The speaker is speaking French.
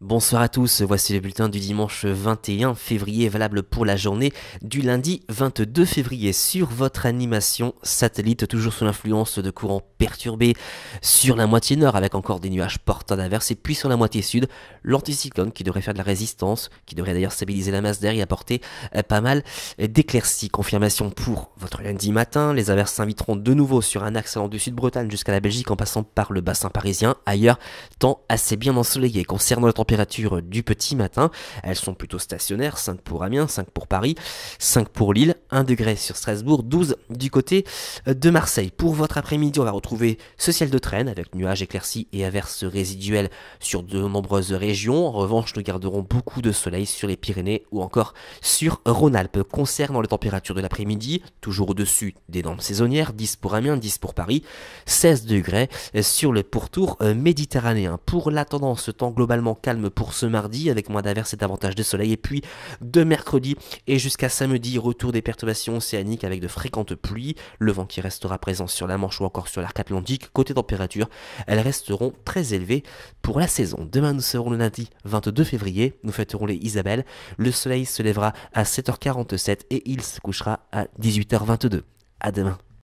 Bonsoir à tous, voici le bulletin du dimanche 21 février valable pour la journée du lundi 22 février sur votre animation satellite toujours sous l'influence de courants perturbés sur la moitié nord avec encore des nuages portant d'averses et puis sur la moitié sud l'anticyclone qui devrait faire de la résistance, qui devrait d'ailleurs stabiliser la masse d'air et apporter euh, pas mal d'éclaircies. Confirmation pour votre lundi matin, les averses s'inviteront de nouveau sur un axe du sud-Bretagne jusqu'à la Belgique en passant par le bassin parisien, ailleurs temps assez bien ensoleillé. Concernant le température du petit matin. Elles sont plutôt stationnaires, 5 pour Amiens, 5 pour Paris, 5 pour Lille, 1 degré sur Strasbourg, 12 du côté de Marseille. Pour votre après-midi, on va retrouver ce ciel de traîne avec nuages éclaircis et averses résiduelles sur de nombreuses régions. En revanche, nous garderons beaucoup de soleil sur les Pyrénées ou encore sur Rhône-Alpes. Concernant les températures de l'après-midi, toujours au-dessus des normes saisonnières, 10 pour Amiens, 10 pour Paris, 16 degrés sur le pourtour euh, méditerranéen. Pour la tendance, temps globalement calme pour ce mardi, avec moins d'averses et davantage de soleil. Et puis de mercredi et jusqu'à samedi, retour des perturbations océaniques avec de fréquentes pluies, le vent qui restera présent sur la Manche ou encore sur l'arc atlantique. Côté température, elles resteront très élevées pour la saison. Demain, nous serons le lundi 22 février, nous fêterons les Isabelles. Le soleil se lèvera à 7h47 et il se couchera à 18h22. À demain.